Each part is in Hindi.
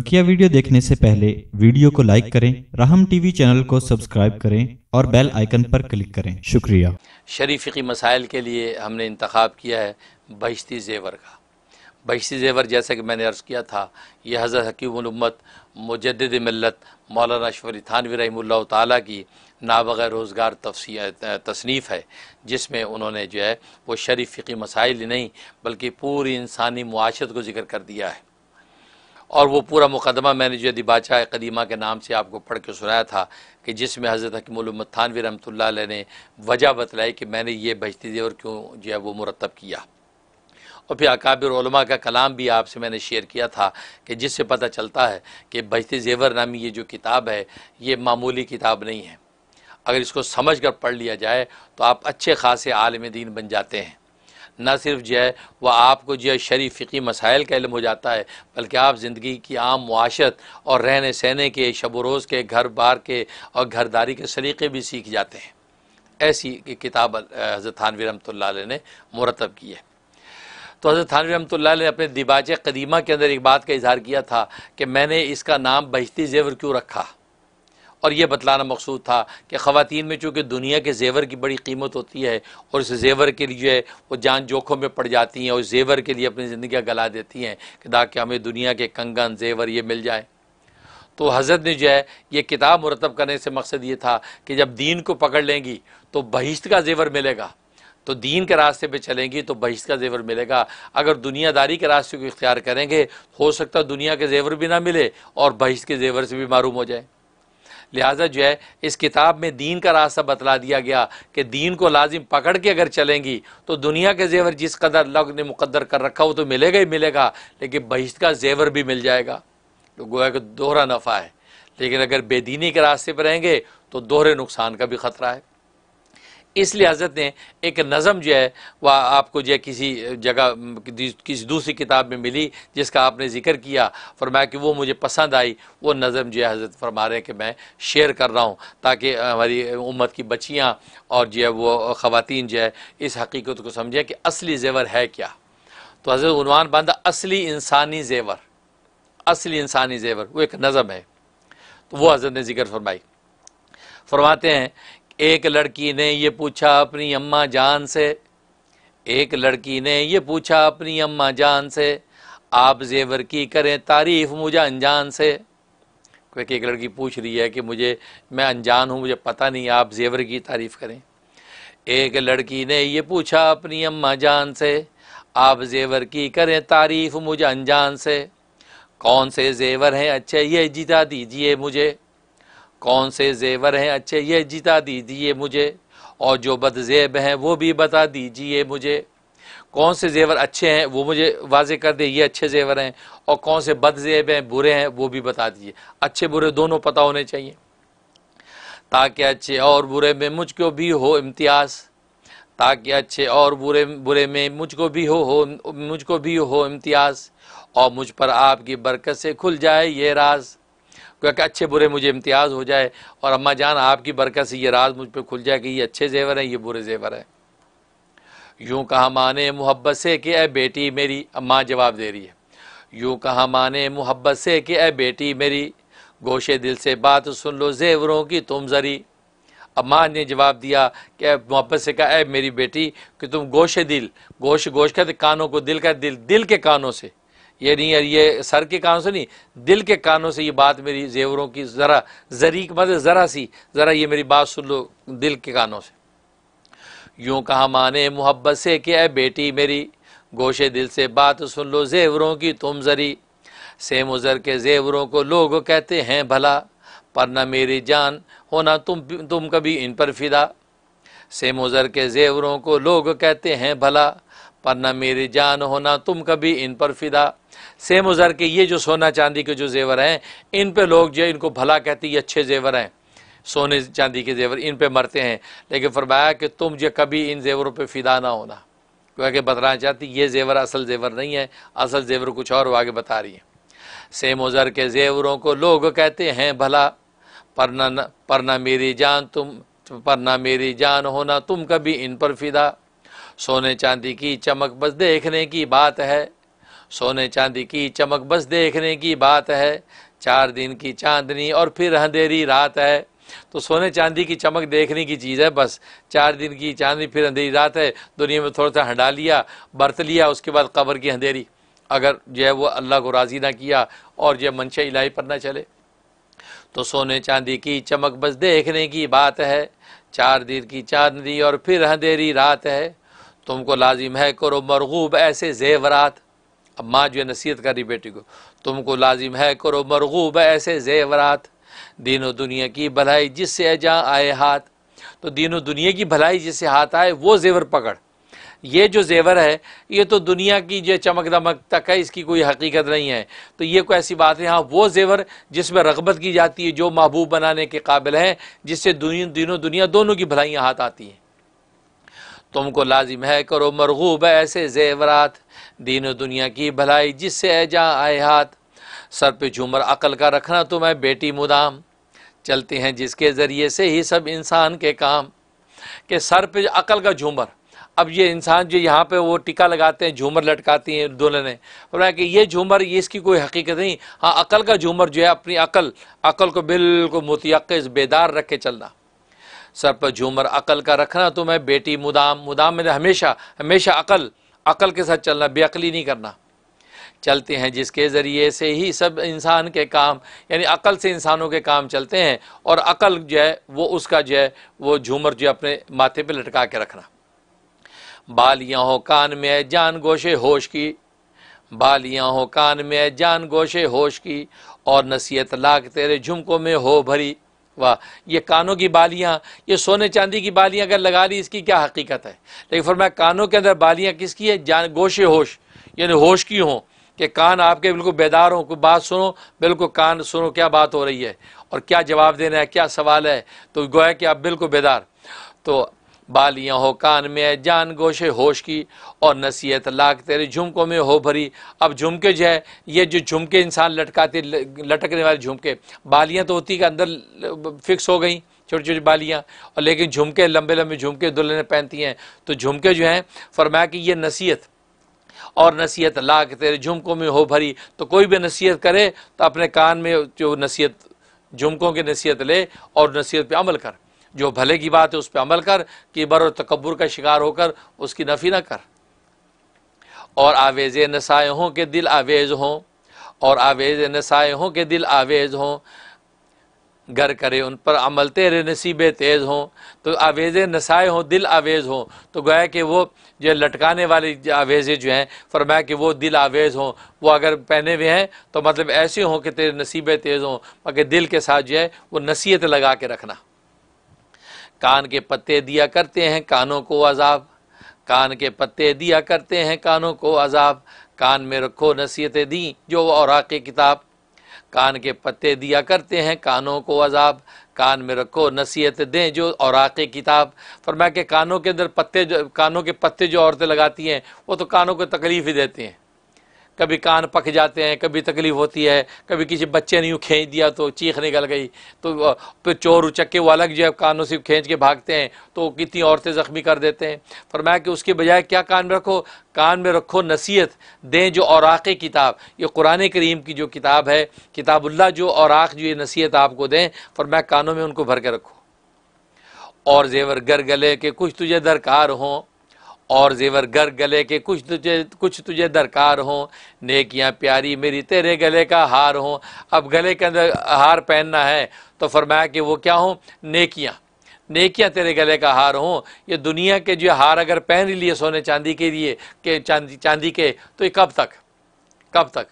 बकिया वीडियो देखने से पहले वीडियो को लाइक करें राहम टीवी चैनल को सब्सक्राइब करें और बेल आइकन पर क्लिक करें शुक्रिया शरीफी मसाइल के लिए हमने इंतखब किया है बहिश्ती जेवर का बहिश्ती जेवर जैसा कि मैंने अर्ज़ किया था यह हज़रत हकीमत मुजद मिलत मौलाना शवरी थानवी रही ती नाबगर रोज़गार तसनीफ़ है जिसमें उन्होंने जो है वो शरीफ फ़िकी मसाइल नहीं बल्कि पूरी इंसानी मुआशत को जिक्र कर दिया है और वो पूरा मुकदमा मैंने जो यदि बादशाह कदीमा के नाम से आपको पढ़ के सुनाया था कि जिसमें हज़रत हकीमत थानवी रमत ने वजह बतलाई कि मैंने ये बजती दी और क्यों जो है वो मुरतब किया और फिर अकाबिर का कलाम भी आपसे मैंने शेयर किया था कि जिससे पता चलता है कि भजती जेवर नामी ये जो किताब है ये मामूली किताब नहीं है अगर इसको समझ कर पढ़ लिया जाए तो आप अच्छे खासे आलम दीन बन जाते हैं ना सिर्फ जो है वह आपको जो है शरी फ़िकी मसाइल का इलम हो जाता है बल्कि आप ज़िंदगी की आम मुआशत और रहने सहने के शब रोज़ के घर बार के और घरदारी के सलीक़े भी सीख जाते हैं ऐसी किताब हज़रत थानवी रमत ने मुरतब की है तो हज़रत थानवी रमत ने अपने दिबाज कदीमा के अंदर एक बात का इजहार किया था कि मैंने इसका नाम बहती जेवर क्यों रखा और यह बतलाना मकसूद था कि ख़वान में चूँकि दुनिया के जेवर की बड़ी कीमत होती है और उस जेवर के लिए वो जान जोखों में पड़ जाती हैं और जेवर के लिए अपनी ज़िंदगी गला देती हैं कि ताकि हमें दुनिया के कंगन जेवर ये मिल जाए तो हज़रत ने जो है ये किताब मुरतब करने से मकसद ये था कि जब दीन को पकड़ लेंगी तो बहिश्त का जेवर मिलेगा तो दीन के रास्ते पे चलेंगी तो बहिश्त का जेवर मिलेगा अगर दुनियादारी के रास्ते को इख्तियार करेंगे हो सकता है दुनिया के जेवर भी ना मिले और बहिश्त के जेवर से भी मरूम हो जाए लिहाजा जो है इस किताब में दीन का रास्ता बतला दिया गया कि दीन को लाजिम पकड़ के अगर चलेंगी तो दुनिया के जेवर जिस कदर लग ने मुकदर कर रखा हो तो मिलेगा ही मिलेगा लेकिन बहिश्त का जेवर भी मिल जाएगा तो गोया को दोहरा नफ़ा है लेकिन अगर बेदीनी के रास्ते पर रहेंगे तो दोहरे नुकसान का भी ख़तरा है इसलिए हजरत ने एक नज़म जो है वह आपको जो है किसी जगह किसी दूसरी किताब में मिली जिसका आपने जिक्र किया फरमाया कि वो मुझे पसंद आई वो नज़म जो है हजरत फरमा रहे हैं कि मैं शेयर कर रहा हूँ ताकि हमारी उम्मत की बच्चियाँ और जो है वो ख़वान जो है इस हकीकत को समझें कि असली जेवर है क्या तो हजरत उनवान बांधा असली इंसानी जेवर असली इंसानी जेवर वो एक नज़म है तो वो हजरत ने जिक्र फरमाई फरमाते हैं एक लड़की ने ये पूछा अपनी अम्मा जान से एक लड़की ने ये पूछा अपनी अम्मा जान से आप जेवर की करें तारीफ मुझे अनजान से क्योंकि एक लड़की पूछ रही है कि मुझे मैं अनजान हूँ मुझे पता नहीं आप जेवर की तारीफ़ करें एक लड़की ने ये पूछा अपनी अम्मा जान से आप जेवर की करें तारीफ़ मुझे अनजान से कौन से जेवर हैं अच्छे ये जिता दीजिए मुझे कौन से जेवर हैं अच्छे ये जिता दीजिए मुझे और जो बदजेब हैं वो भी बता दीजिए मुझे कौन से जेवर अच्छे हैं वो मुझे वाजे कर दे ये अच्छे जेवर हैं और कौन से बदजेब हैं बुरे हैं वो भी बता दीजिए अच्छे बुरे दोनों पता होने चाहिए ताकि अच्छे और बुरे में मुझको भी हो इम्तियाज़ ताकि अच्छे और बुरे बुरे में मुझको भी हो हो मुझको भी हो इम्तियाज़ और मुझ पर आपकी बरकत से खुल जाए ये राज़ क्योंकि अच्छे बुरे मुझे इम्तियाज़ हो जाए और अम्मा जान आपकी बरकत से ये राज मुझ पर खुल जाए कि ये अच्छे जेवर हैं ये बुरे जेवर हैं यूँ कहा माने मोहब्बत से कि ए बेटी मेरी अम्मा जवाब दे रही है यूँ कहा माने मोहब्बत से कि ए बेटी मेरी गोशे दिल से बात सुन लो जेवरों की तुम जरी अम्मा ने जवाब दिया कि मोहब्बत से कहा ए मेरी बेटी कि तुम गोशे दिल गोश गोश का कानों को दिल का दिल दिल के कानों से ये नहीं है ये सर के कानों से नहीं दिल के कानों से ये बात मेरी जेवरों की ज़रा जरीक मत ज़रा सी ज़रा ये मेरी बात सुन लो दिल के कानों से यूँ कहा माने मोहब्बत से कि ए बेटी मेरी गोशे दिल से बात सुन लो जेवरों की तुम ज़री सेम मुजर के जेवरों को लोग कहते हैं भला पर ना मेरी जान हो ना तुम तुम कभी इन पर फिदा सेम मुजर के जेवरों को लोग कहते हैं भला पर ना मेरी जान होना तुम कभी इन पर फिदा सेम उजर के ये जो सोना चांदी के जो जेवर हैं इन पे लोग जो इनको भला कहते ये अच्छे जेवर हैं सोने चांदी के जेवर इन पे मरते हैं लेकिन फरमाया कि तुम जो कभी इन जेवरों पे फिदा ना होना क्योंकि बताना चाहती ये जेवर असल जेवर नहीं है असल जेवर कुछ और वो आगे बता रही है सेम उजर के जेवरों को लोग कहते हैं भला पर ना पर ना मेरी जान तुम पर ना मेरी जान होना तुम कभी इन पर फिदा सोने चांदी की चमक बस देखने की बात है सोने चांदी की चमक बस देखने की बात है चार दिन की चांदनी और फिर अंधेरी रात है तो सोने चांदी की चमक देखने की चीज़ है बस चार दिन की चांदनी फिर अंधेरी रात है दुनिया में थोड़ा सा हंडा लिया बरत लिया उसके बाद कबर की अंधेरी अगर जो है वो अल्लाह को राज़ी ना किया और जो मंशा इलाही पर ना चले तो सोने चांदी की चमक बस देखने की बात है चार दिन की चांदनी और फिर अंधेरी रात है तुमको लाजिम है करो मरगूब ऐसे जेवरात अब माँ जो है नसीहत कर रही बेटी को तुमको लाजिम है करो मरगूब ऐसे जेवरात दीन दुनिया की भलाई जिससे जहाँ आए हाथ तो दीन दुनिया की भलाई जिससे हाथ आए वो जेवर पकड़ ये जो जेवर है ये तो दुनिया की जो चमक दमक तक है इसकी कोई हकीकत नहीं है तो ये कोई ऐसी बात है हाँ वो जेवर जिसमें रगबत की जाती है जो महबूब बनाने के काबिल हैं जिससे दिनों दुनिया दोनों की भलाइयाँ हाथ आती हैं तुमको लाजिम है करो मरगूब ऐसे जेवरात दीन दुनिया की भलाई जिससे है जहाँ आए हाथ सर पे झूमर अकल का रखना तुम्हें बेटी मुदाम चलते हैं जिसके ज़रिए से ही सब इंसान के काम के सर पे अकल का झूमर अब ये इंसान जो यहाँ पे वो टिका लगाते हैं झूमर लटकाती हैं ने बोला कि ये झूमर ये इसकी कोई हकीकत नहीं हाँ अकल का झूमर जो है अपनी अकल अकल को बिल्कुल मुतयक़ बेदार रख के चलना सर पर झूमर अकल का रखना तुम्हें तो बेटी मुदाम मुदाम में हमेशा हमेशा अकल अकल के साथ चलना बेअकली नहीं करना चलते हैं जिसके ज़रिए से ही सब इंसान के काम यानी अकल से इंसानों के काम चलते हैं और अकल जो है वो उसका जो है वो झूमर जो है अपने माथे पे लटका के रखना बालियाँ हो कान में जान गोशे होश की बालियाँ हो कान में जान गोशे होश की और नसीहत लाख तेरे झुमकों में हो भरी वाह ये कानों की बालियाँ ये सोने चांदी की बालियाँ अगर लगा ली इसकी क्या हकीकत है लेकिन फरमाया कानों के अंदर बालियाँ किसकी है जान गोशे होश यानी होश की हों कि कान आपके बिल्कुल बेदार हों को बात सुनो बिल्कुल कान सुनो क्या बात हो रही है और क्या जवाब देना है क्या सवाल है तो गोया कि आप बिल्कुल बेदार तो बालियाँ हो कान में है जान गोशे होश की और नसीहत लाख तेरे झुमकों में हो भरी अब झुमके जो है ये जो झुमके इंसान लटकाते लटकने वाले झुमके बालियाँ तो होती के अंदर फिक्स हो गई छोटी छोटी बालियाँ और लेकिन झुमके लंबे लंबे झुमके दुल्हने पहनती हैं तो झुमके जो हैं फरमाया कि ये नसीहत और नसीहत लाख तेरे झुमकों में हो भरी तो कोई भी नसीहत करे तो अपने कान में जो नसीहत झुमकों की नसीहत ले और नसीहत पर अमल कर जो भले की बात है उस पर अमल कर कि बर और तकबर का शिकार होकर उसकी नफ़ी ना कर और आवेज़ नसाए हों के दिल आवेज़ हों और आवेज़ नसाए हों के दिल आवेज़ हों गर करे उन पर अमल तेरे नसीब तेज़ हों तो आवेज़ नसाए हों दिल आवेज़ हों तो गोया कि वो जो लटकाने वाली आवेज़ें जो हैं फरमाया कि वो दिल आवेज़ हों वो अगर पहने हुए हैं तो मतलब ऐसे हों कि तेरे नसीब तेज़ हों बाकी दिल के साथ जो है वो नसीहत लगा के रखना कान के पत्ते दिया करते हैं कानों को अजाब कान के पत्ते दिया करते हैं कानों को अजाब कान में रखो नसीहतें दी जो और किताब कान के पत्ते दिया करते हैं कानों को अजाब कान में रखो नसीहत दें जो और किताब फरमाया कि कानों के अंदर पत्ते जो कानों के पत्ते जो औरतें लगाती हैं वो तो कानों को तकलीफ़ ही देते हैं कभी कान पक जाते हैं कभी तकलीफ़ होती है कभी किसी बच्चे ने यूँ खींच दिया तो चीख निकल गई तो फिर चोर उचक्के वो अलग जो है कानों से खींच के भागते हैं तो कितनी औरतें ज़ख्मी कर देते हैं फरमाया कि उसके बजाय क्या कान में रखो कान में रखो नसीहत दें जो औराक़ किताब ये कुरान करीम की जो किताब है किताबुल्ला जो औराक़ जो ये नसीहत आपको दें फरमाया कानों में उनको भर के रखो और जेवर गर गले के कुछ तुझे दरकार हों और जेवर गर गले के कुछ तुझे कुछ तुझे दरकार हों नेकियां प्यारी मेरी तेरे गले का हार हों अब गले के अंदर हार पहनना है तो फरमाया कि वो क्या हों नेकियां नेकियां तेरे गले का हार हों ये दुनिया के जो हार अगर पहन लिए सोने चांदी के लिए के चांदी चांदी के तो ये कब तक कब तक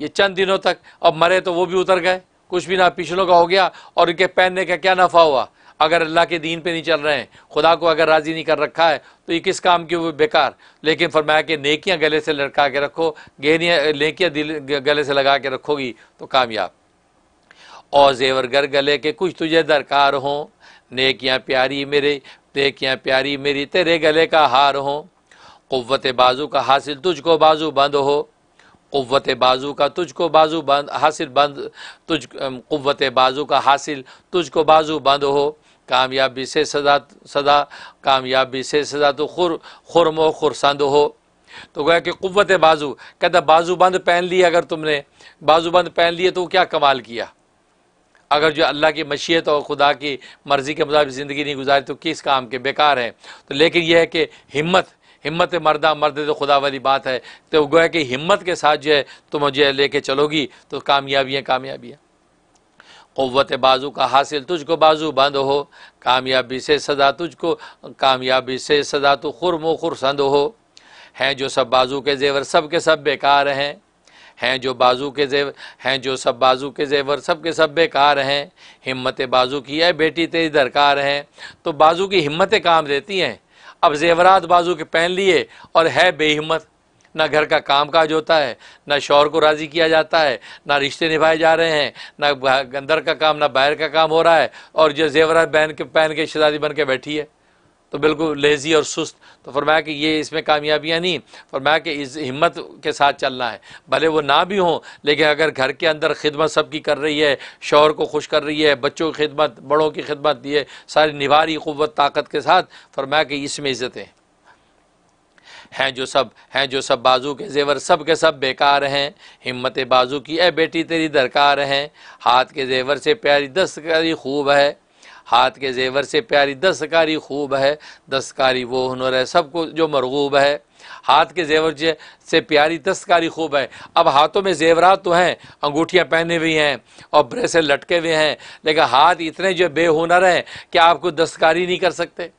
ये चंद दिनों तक अब मरे तो वो भी उतर गए कुछ भी ना पिछलों का हो गया और इनके पहनने का क्या नफ़ा हुआ अगर अल्लाह के दीन पे नहीं चल रहे हैं खुदा को अगर राज़ी नहीं कर रखा है तो ये किस काम की वो बेकार लेकिन फरमाया कि नेकियां गले से लटका के रखो गहनियाँ नेकियाँ दिल गले से लगा के रखोगी तो कामयाब और जेवर गर गले के कुछ तुझे दरकार हों नेकियाँ प्यारी मेरे नेकियाँ प्यारी मेरी तेरे गले का हार हों क़वत बाजू का हासिल तुझको बाजू बंद हो क़वत बाजू का तुझको बाजू बंद हासिल बंद तुझ क़वत बाजू का हासिल तुझको बाजू बंद हो कामयाबी से सदा सदा कामयाबी से सदा तो खुर खुरम खुरसंद हो तो गया कि कुत बाजू कहता बाजू बंद पहन लिए अगर तुमने बाजू बंद पहन लिए तो क्या कमाल किया अगर जो अल्लाह की मशीयत और खुदा की मर्ज़ी के मुताबिक ज़िंदगी नहीं गुजारी तो किस काम के बेकार हैं तो लेकिन यह है कि हिम्मत हिम्मत मर्दा मर्द तो खुदा वाली बात है तो गोया कि हिम्मत के साथ जो है तुम जो है लेके चलोगी तो कामयाबियाँ कामयाबियाँ क़वत बाजू का हासिल तुझको बाजू बंद हो कामयाबी से सदा तुझको कामयाबी से सदा तो खुरम खुरसंद हो हैं जो सब बाजू के जेवर सब के सब बेकार हैं हैं जो बाजू के जेवर हैं जो सब बाजू के जेवर सब के सब बेकार हैं हिम्मत बाजू की है बेटी तेरी दरकार हैं तो बाजू की हिम्मतें काम देती हैं अब जेवरात बाजू के पहन लिए और है बेहिम्मत ना घर का काम काज होता है ना शौहर को राज़ी किया जाता है ना रिश्ते निभाए जा रहे हैं ना अंदर का काम ना बाहर का काम हो रहा है और जो जेवरात बहन के पहन के शहजादी बन के बैठी है तो बिल्कुल लेजी और सुस्त तो फरमाया कि ये इसमें कामयाबियाँ नहीं फरमाया कि इस हिम्मत के साथ चलना है भले वो ना भी हों लेकिन अगर घर के अंदर खिदमत सबकी कर रही है शोहर को खुश कर रही है बच्चों की खिदमत बड़ों की खिदमत ये सारी निवारी क़वत ताकत के साथ फरमाया कि इसमें इज़्ज़तें हैं जो सब हैं जो सब बाजू के जेवर सब के सब बेकार हैं हिम्मत बाजू की ए बेटी तेरी दरकार हैं हाथ के जेवर से प्यारी दस्तकारी खूब है हाथ के जेवर से प्यारी दस्तकारी खूब है दस्तकारी वो हुनर है सबको जो मरगूब है हाथ के जेवर से प्यारी दस्तकारी खूब है अब हाथों में जेवरात तो हैं अंगूठियाँ पहने हुई हैं और ब्रेसे लटके हुए हैं लेकिन हाथ इतने जो बेहुनर हैं कि आपको दस्तकारी नहीं कर सकते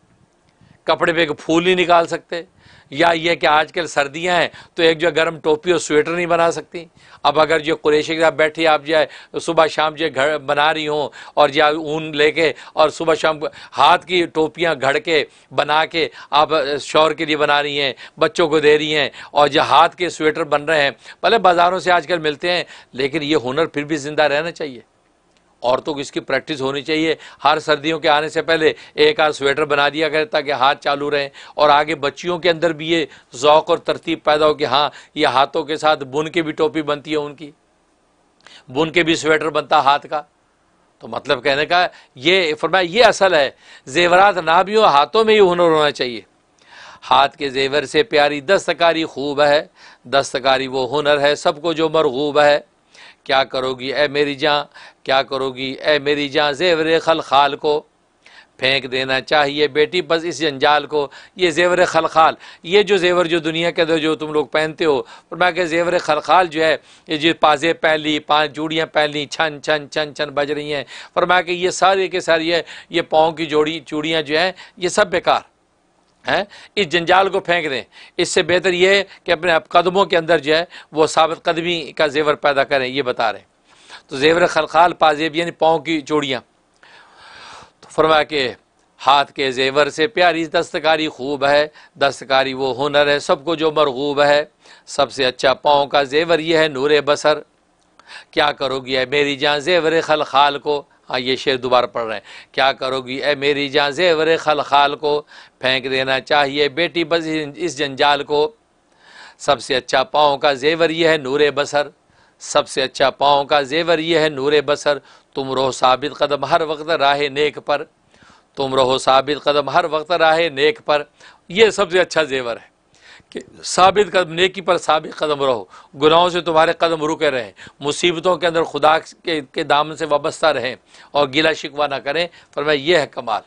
कपड़े पे फूल नहीं निकाल सकते या ये कि आजकल सर्दियाँ हैं तो एक जो गर्म टोपी और स्वेटर नहीं बना सकती अब अगर जो कुरेशी के साथ बैठी आप जो सुबह शाम जो घर बना रही हो और या ऊन लेके और सुबह शाम हाथ की टोपियाँ घड़ के बना के आप शौर के लिए बना रही हैं बच्चों को दे रही हैं और जो हाथ के स्वेटर बन रहे हैं भले बाज़ारों से आजकल मिलते हैं लेकिन ये हुनर फिर भी ज़िंदा रहना चाहिए औरतों को इसकी प्रैक्टिस होनी चाहिए हर सर्दियों के आने से पहले एक आध स्वेटर बना दिया करें ताकि हाथ चालू रहें और आगे बच्चियों के अंदर भी ये ओक़ और तरतीब पैदा हो कि हाँ ये हाथों के साथ बुन के भी टोपी बनती है उनकी बुन के भी स्वेटर बनता हाथ का तो मतलब कहने का ये फरमाया ये असल है जेवरात ना भी हो हाथों में ही हुनर होना चाहिए हाथ के जेवर से प्यारी दस्तकारी खूब है दस्तकारी वो हुनर है सबको जो मरगूब है क्या करोगी ए मेरी जहाँ क्या करोगी ए मेरी जहाँ जेवर खल खाल को फेंक देना चाहिए बेटी बस इस जंजाल को ये जेवर खल खाल ये जो जेवर जो दुनिया के अंदर जो तुम लोग पहनते हो मैं क्या जेवर खल खाल जो है ये जो पाजे पहन ली पाँच चूड़ियाँ पहन ली छन छन छन छन बज रही हैं मैं कह ये सारे के सारे ये पाँव की जोड़ी चूड़ियाँ जो हैं ये सब बेकार हैं इस जंजाल को फेंक दें इससे बेहतर यह है कि अपने आप कदमों के अंदर जो है वो साबित कदमी का जेवर पैदा करें ये बता रहे तो जेवर खलखाल पाजेब यानी पाँव की चूड़ियाँ तो फरमा के हाथ के जेवर से प्यारी दस्तकारी खूब है दस्तकारी वो हुनर है सबको जो मरगूब है सबसे अच्छा पाँव का जेवर यह है नूर बसर क्या करोगी है मेरी जहाँ जेवर खल खाल को हाँ ये शेर दोबारा पढ़ रहे हैं क्या करोगी ए मेरी जहाँ जेवर खल खाल को फेंक देना चाहिए बेटी बस इस जंजाल को सबसे अच्छा पाँव का जेवर यह है नूर बसर सबसे अच्छा पाँव का जेवर यह है नूर बसर तुम रहो साबित कदम हर वक्त राह नेक पर तुम रहो साबित कदम हर वक्त राह नेक पर यह सबसे अच्छा जेवर है साबित कदम नेकी पर साबित कदम रहो गुनाहों से तुम्हारे कदम रुके रहें मुसीबतों के अंदर खुदा के, के दामन से वाबस्ता रहें और गीला शिकवा ना करें पर मैं यह है कमाल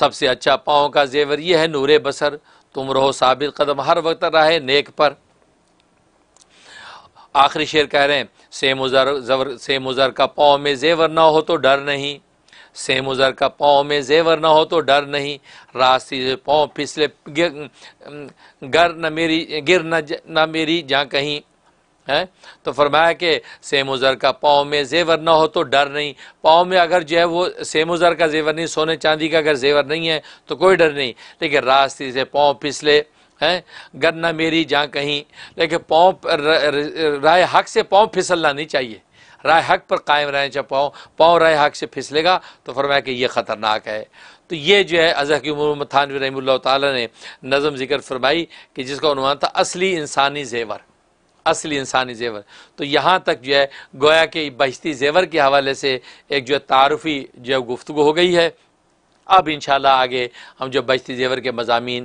सबसे अच्छा पाँव का जेवर यह है नूर बसर तुम रहो साबित कदम हर वक्त रहे नेक पर आखिरी शेर कह रहे हैं सेम उजर जवर सेम उजर का पाँव में जेवर ना हो तो डर नहीं सेम उजर का पाँव में जेवर ना हो तो डर नहीं रास्ते से पाँव फिसले गर न मेरी गिर न न मेरी जहाँ कहीं है तो फरमाया कि सेम उज़र का पाँव में जेवर ना हो तो डर नहीं पाँव में अगर जो है वो सेम उज़र का जेवर नहीं सोने चांदी का अगर जेवर नहीं है तो कोई डर नहीं लेकिन रास्ते से पाँव फिसले हैं गर ना मेरी जहाँ कहीं लेकिन पाँव राय हक से पाँव फिसलना नहीं चाहिए राय हक पर कायम रहें चाहे पाँव पाँव राय हक से फिसलेगा तो फरमाया कि यह ख़तरनाक है तो ये जो है उम्र थानवी रही तज़म ज़िक्र फरमाई कि जिसका अनुमान था असली इंसानी जेवर असली इंसानी जेवर तो यहाँ तक जो है गोया के बहती जेवर के हवाले से एक जो है तारफ़ी जो है गुफ्तु हो गई है अब इन आगे हम जो बजती जेवर के मजामी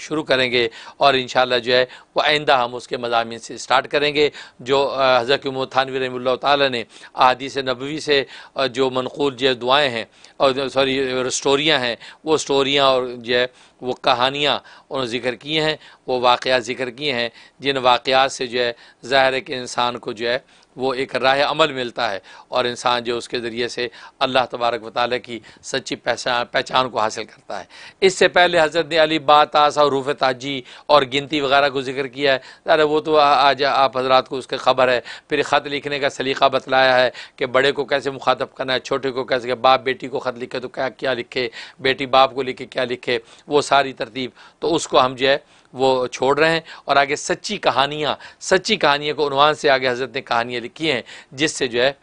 शुरू करेंगे और इन जो है वह आइंदा हम उसके मजामी से स्टार्ट करेंगे जो हज़रत उमर थानवी रही तदीस ने नबवी से जो मनकूल जो दुआएँ हैं और सॉरी स्टोरियाँ हैं वो स्टोरियाँ और जो है वो कहानियाँ उन्होंने ज़िक्र किए हैं वो वाक़ ज़िक्र किए हैं जिन वाक़ात से जो है ज़ाहिर है कि इंसान को जो है वो एक राह अमल मिलता है और इंसान जो उसके ज़रिए से अल्लाह तबारक वाली की सच्ची पहचान पहचान को हासिल करता है इससे पहले हज़रत ने अली बातास और रूफ़ ताजी और गिनती वगैरह को जिक्र किया है अरे वो तो आज आप हजरात को उसके ख़बर है फिर ख़त लिखने का सलीका बतलाया है कि बड़े को कैसे मुखातब करना है छोटे को कैसे बाप बेटी को ख़त लिखे तो क्या क्या लिखे बेटी बाप को लिखे क्या लिखे वो सारी तरतीब तो उसको हम जो है वो छोड़ रहे हैं और आगे सच्ची कहानियाँ सच्ची कहानियों को उनवान से आगे हज़रत ने कहानियाँ लिखी हैं जिससे जो है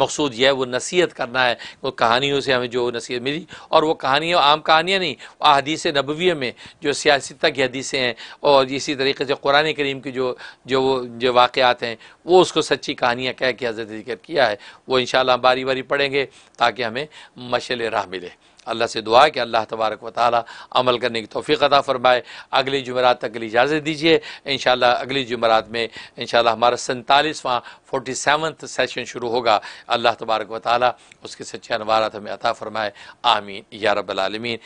मकसूद यह है वो नसीहत करना है वो कहानियों से हमें जो नसीहत मिली और वो कहानियाँ आम कहानियाँ नहीं अदीस नबवी में जो सियासत की हदीसें हैं और इसी तरीके से कुरान करीम की जो जो जो वाक़ात हैं वो उसको सच्ची कहानियाँ कह के हजरत जिक्र किया है वो इन बारी बारी पढ़ेंगे ताकि हमें मशल राह मिले अल्लाह से दुआ कि अल्लाह तबारक व ताली अमल करने की तोफ़ी अदा फ़रमाए अगली जुमेरात तक के लिए इजाज़त दीजिए इन अगली जुमेरात में इन हमारा सैंतालीसवां फोर्टी सेवन्थ सेशन शुरू होगा अल्लाह तबारक व ताली उसके सच्चे अनवारत हमें अता फ़रमाए आमीन या रबालमीन